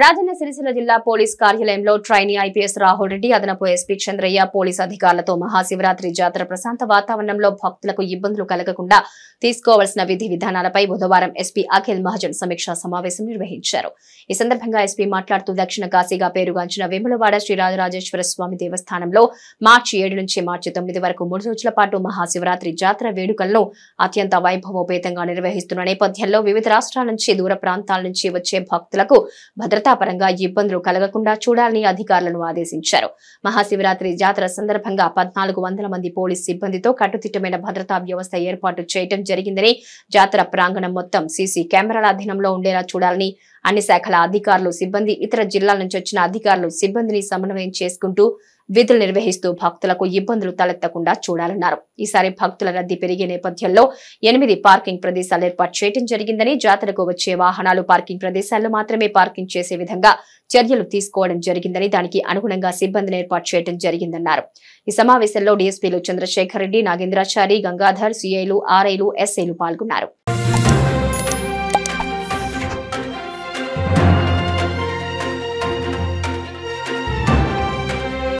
రాజన్న సిరిసిల్ల జిల్లా పోలీస్ కార్యాలయంలో trainee IPS Rahul Reddy అదనపు ఎస్పీ చంద్రయ్య పోలీస్ అధికారులతో మహాశివరాత్రి జాతర ప్రశాంత వాతావరణంలో భక్తులకు ఇబ్బందులు కలగకుండా తీసుకోవాల్సిన విధి విధానాలపై బుధవారం ఎస్పీ అఖిల్ మహాజన్ సమీక్షా సమావేశం నిర్వహించారు ఈ సందర్భంగా ఎస్పీ మాట్లాడుతూ దక్షిణ కాశీగా పేరుగాంచిన వేములవాడ శ్రీ రాజరాజేశ్వర స్వామి దేవస్థానంలో మార్చి ఏడు నుంచి మార్చి తొమ్మిది వరకు మూడు రోజుల పాటు మహాశివరాత్రి జాతర వేడుకలను అత్యంత వైభవోపేతంగా నిర్వహిస్తున్న నేపథ్యంలో వివిధ రాష్ట్రాల నుంచి దూర ప్రాంతాల నుంచి వచ్చే భక్తులకు భద్రత భద్రతాపరంగా ఇబ్బందులు కలగకుండా చూడాలని అధికారులను ఆదేశించారు మహాశివరాత్రి జాతర సందర్భంగా పద్నాలుగు వందల మంది పోలీస్ సిబ్బందితో కట్టుదిట్టమైన భద్రతా వ్యవస్థ ఏర్పాటు చేయడం జరిగిందని జాతర ప్రాంగణం మొత్తం సీసీ కెమెరాల అధీనంలో ఉండేలా చూడాలని అన్ని శాఖల అధికారులు సిబ్బంది ఇతర జిల్లాల నుంచి వచ్చిన అధికారులు సిబ్బందిని సమన్వయం చేసుకుంటూ విధులు నిర్వహిస్తూ భక్తులకు ఇబ్బందులు తలెత్తకుండా చూడాలన్నారు ఈసారి భక్తుల రద్దీ పెరిగే నేపథ్యంలో ఎనిమిది పార్కింగ్ ప్రదేశాలు ఏర్పాటు చేయడం జరిగిందని జాతరకు వచ్చే వాహనాలు పార్కింగ్ ప్రదేశాల్లో మాత్రమే పార్కింగ్ చేసే విధంగా చర్యలు తీసుకోవడం జరిగిందని దానికి అనుగుణంగా సిబ్బందిని ఏర్పాటు చేయడం జరిగిందన్నారు ఈ సమావేశంలో డీఎస్పీలు చంద్రశేఖర్ రెడ్డి నాగేంద్రాచారి గంగాధర్ సీఐలు ఆర్ఐలు ఎస్ఐలు పాల్గొన్నారు